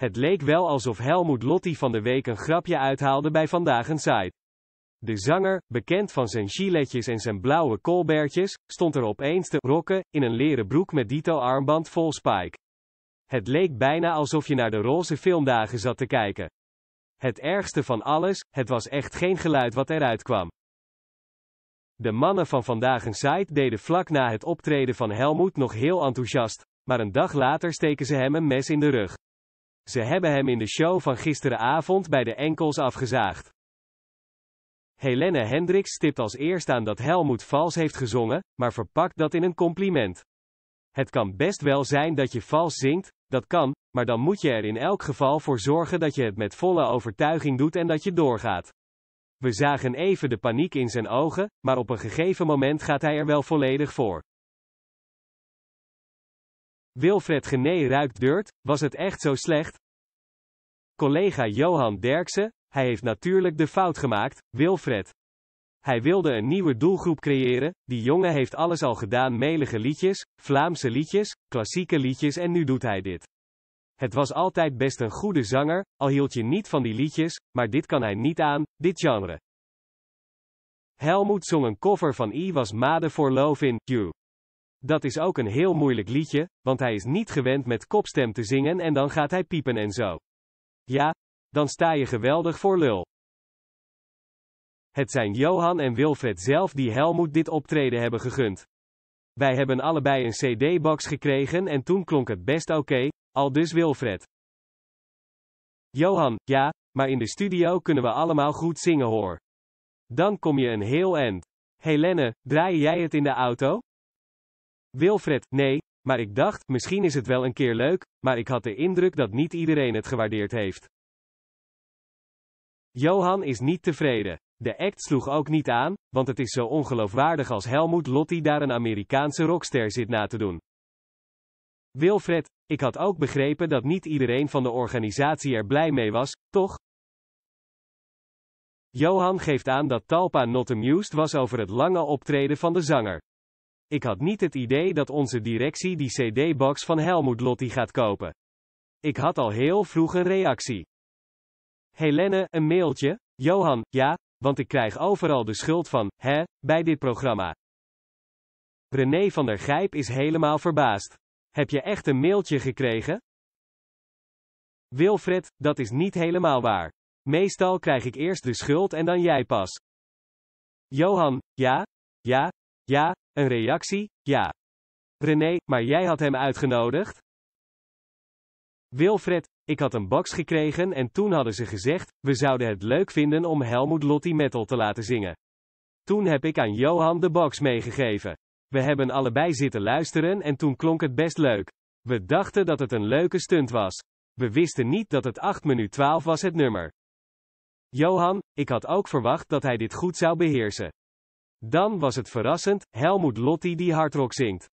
Het leek wel alsof Helmoet Lotti van de week een grapje uithaalde bij Vandaag een site. De zanger, bekend van zijn giletjes en zijn blauwe kolbertjes, stond er opeens te rokken, in een leren broek met dito armband vol spike. Het leek bijna alsof je naar de roze filmdagen zat te kijken. Het ergste van alles, het was echt geen geluid wat eruit kwam. De mannen van Vandaag een site deden vlak na het optreden van Helmoet nog heel enthousiast, maar een dag later steken ze hem een mes in de rug. Ze hebben hem in de show van gisteravond bij de enkels afgezaagd. Helene Hendricks stipt als eerst aan dat Helmoet vals heeft gezongen, maar verpakt dat in een compliment. Het kan best wel zijn dat je vals zingt, dat kan, maar dan moet je er in elk geval voor zorgen dat je het met volle overtuiging doet en dat je doorgaat. We zagen even de paniek in zijn ogen, maar op een gegeven moment gaat hij er wel volledig voor. Wilfred Gené ruikt dirt, was het echt zo slecht? Collega Johan Derksen, hij heeft natuurlijk de fout gemaakt, Wilfred. Hij wilde een nieuwe doelgroep creëren, die jongen heeft alles al gedaan melige liedjes, Vlaamse liedjes, klassieke liedjes en nu doet hij dit. Het was altijd best een goede zanger, al hield je niet van die liedjes, maar dit kan hij niet aan, dit genre. Helmoet zong een cover van I was made for love in you. Dat is ook een heel moeilijk liedje, want hij is niet gewend met kopstem te zingen en dan gaat hij piepen en zo. Ja, dan sta je geweldig voor lul. Het zijn Johan en Wilfred zelf die Helmoet dit optreden hebben gegund. Wij hebben allebei een CD-box gekregen en toen klonk het best oké, okay, al dus Wilfred. Johan, ja, maar in de studio kunnen we allemaal goed zingen hoor. Dan kom je een heel end. Helene, draai jij het in de auto? Wilfred, nee, maar ik dacht, misschien is het wel een keer leuk, maar ik had de indruk dat niet iedereen het gewaardeerd heeft. Johan is niet tevreden. De act sloeg ook niet aan, want het is zo ongeloofwaardig als Helmut Lotti daar een Amerikaanse rockster zit na te doen. Wilfred, ik had ook begrepen dat niet iedereen van de organisatie er blij mee was, toch? Johan geeft aan dat Talpa not amused was over het lange optreden van de zanger. Ik had niet het idee dat onze directie die CD-box van Helmoet Lotti gaat kopen. Ik had al heel vroeg een reactie. Helene, een mailtje? Johan, ja, want ik krijg overal de schuld van, hè, bij dit programma. René van der Gijp is helemaal verbaasd. Heb je echt een mailtje gekregen? Wilfred, dat is niet helemaal waar. Meestal krijg ik eerst de schuld en dan jij pas. Johan, ja, ja, ja, een reactie? Ja. René, maar jij had hem uitgenodigd? Wilfred, ik had een box gekregen en toen hadden ze gezegd, we zouden het leuk vinden om Helmoet Lotti Metal te laten zingen. Toen heb ik aan Johan de box meegegeven. We hebben allebei zitten luisteren en toen klonk het best leuk. We dachten dat het een leuke stunt was. We wisten niet dat het 8 minuut 12 was het nummer. Johan, ik had ook verwacht dat hij dit goed zou beheersen. Dan was het verrassend, Helmoet Lotti die hardrock zingt.